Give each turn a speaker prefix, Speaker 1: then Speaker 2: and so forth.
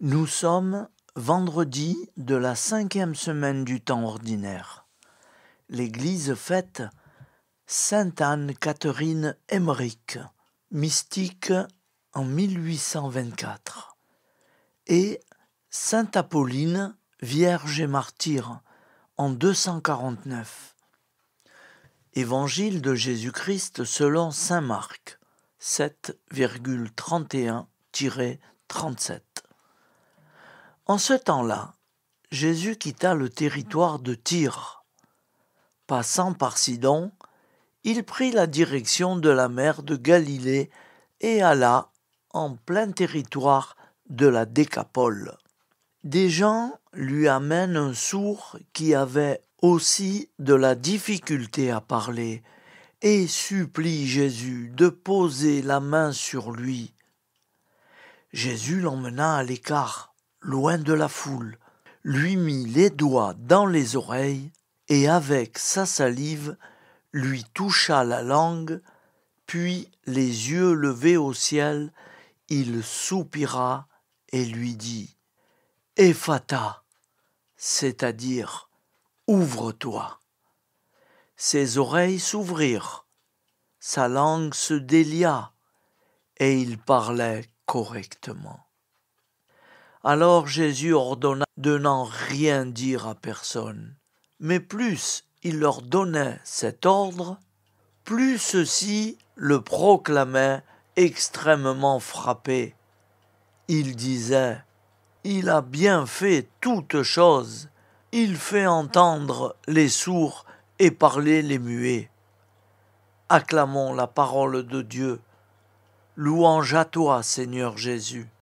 Speaker 1: Nous sommes vendredi de la cinquième semaine du temps ordinaire. L'Église fête Sainte Anne-Catherine Emmerich, mystique en 1824, et Sainte Apolline, Vierge et martyre en 249. Évangile de Jésus-Christ selon Saint Marc 7,31-37. En ce temps-là, Jésus quitta le territoire de Tyr. Passant par Sidon, il prit la direction de la mer de Galilée et alla en plein territoire de la Décapole. Des gens lui amènent un sourd qui avait aussi de la difficulté à parler et supplie Jésus de poser la main sur lui. Jésus l'emmena à l'écart loin de la foule, lui mit les doigts dans les oreilles et avec sa salive lui toucha la langue, puis les yeux levés au ciel, il soupira et lui dit Ephata, c'est-à-dire Ouvre-toi. Ses oreilles s'ouvrirent, sa langue se délia, et il parlait correctement. Alors Jésus ordonna de n'en rien dire à personne. Mais plus il leur donnait cet ordre, plus ceux-ci le proclamaient extrêmement frappés. Ils disaient « Il a bien fait toutes choses, il fait entendre les sourds et parler les muets. Acclamons la parole de Dieu. Louange à toi, Seigneur Jésus.